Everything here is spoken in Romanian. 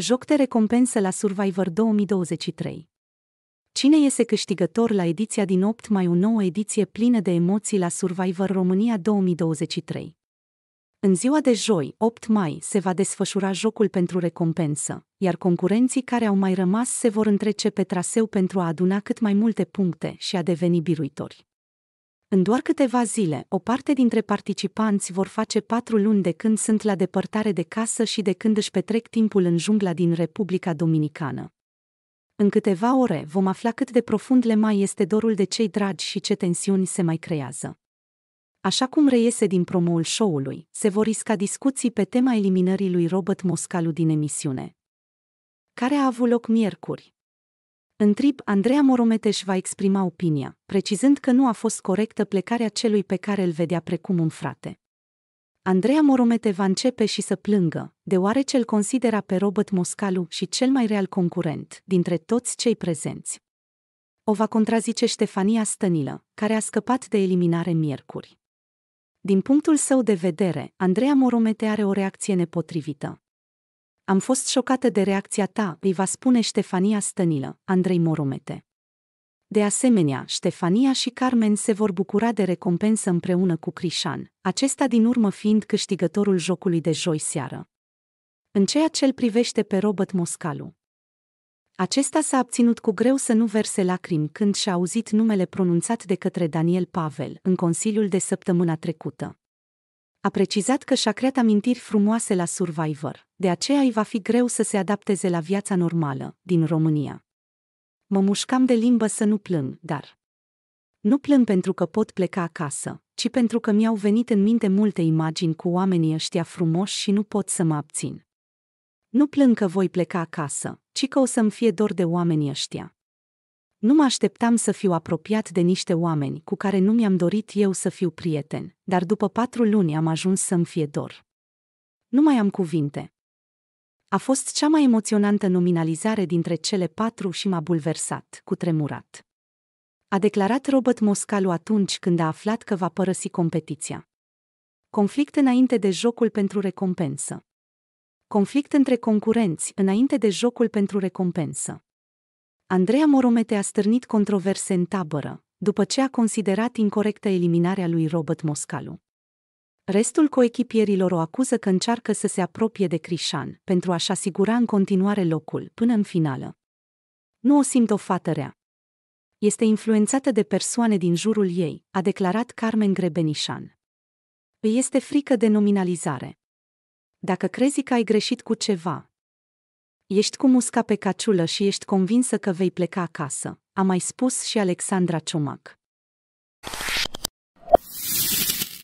Joc de recompensă la Survivor 2023 Cine iese câștigător la ediția din 8 mai o nouă ediție plină de emoții la Survivor România 2023? În ziua de joi, 8 mai, se va desfășura jocul pentru recompensă, iar concurenții care au mai rămas se vor întrece pe traseu pentru a aduna cât mai multe puncte și a deveni biruitori. În doar câteva zile, o parte dintre participanți vor face patru luni de când sunt la depărtare de casă și de când își petrec timpul în jungla din Republica Dominicană. În câteva ore vom afla cât de profund le mai este dorul de cei dragi și ce tensiuni se mai creează. Așa cum reiese din promoul show-ului, se vor risca discuții pe tema eliminării lui Robert Moscalu din emisiune, care a avut loc miercuri, în trip, Andreea Morometeș va exprima opinia, precizând că nu a fost corectă plecarea celui pe care îl vedea precum un frate. Andreea Moromete va începe și să plângă, deoarece îl considera pe Robert Moscalu și cel mai real concurent dintre toți cei prezenți. O va contrazice Ștefania Stănilă, care a scăpat de eliminare miercuri. Din punctul său de vedere, Andreea Moromete are o reacție nepotrivită, am fost șocată de reacția ta, îi va spune Ștefania Stănilă, Andrei Moromete. De asemenea, Ștefania și Carmen se vor bucura de recompensă împreună cu Crișan, acesta din urmă fiind câștigătorul jocului de joi seară. În ceea ce îl privește pe Robert Moscalu. Acesta s-a abținut cu greu să nu verse lacrimi când și-a auzit numele pronunțat de către Daniel Pavel în Consiliul de săptămâna trecută. A precizat că și-a creat amintiri frumoase la Survivor, de aceea îi va fi greu să se adapteze la viața normală din România. Mă mușcam de limbă să nu plâng, dar... Nu plâng pentru că pot pleca acasă, ci pentru că mi-au venit în minte multe imagini cu oamenii ăștia frumoși și nu pot să mă abțin. Nu plâng că voi pleca acasă, ci că o să-mi fie dor de oamenii ăștia. Nu mă așteptam să fiu apropiat de niște oameni cu care nu mi-am dorit eu să fiu prieten, dar după patru luni am ajuns să-mi fie dor. Nu mai am cuvinte. A fost cea mai emoționantă nominalizare dintre cele patru și m-a bulversat, cu tremurat. A declarat Robert Moscalu atunci când a aflat că va părăsi competiția. Conflict înainte de jocul pentru recompensă. Conflict între concurenți înainte de jocul pentru recompensă Andreea Moromete a stârnit controverse în tabără, după ce a considerat incorrectă eliminarea lui Robert Moscalu. Restul coechipierilor o acuză că încearcă să se apropie de Crișan pentru a-și asigura în continuare locul până în finală. Nu o simt o fată rea. Este influențată de persoane din jurul ei, a declarat Carmen Grebenișan. Îi este frică de nominalizare. Dacă crezi că ai greșit cu ceva, Ești cu musca pe caciulă și ești convinsă că vei pleca acasă, a mai spus și Alexandra Ciumac.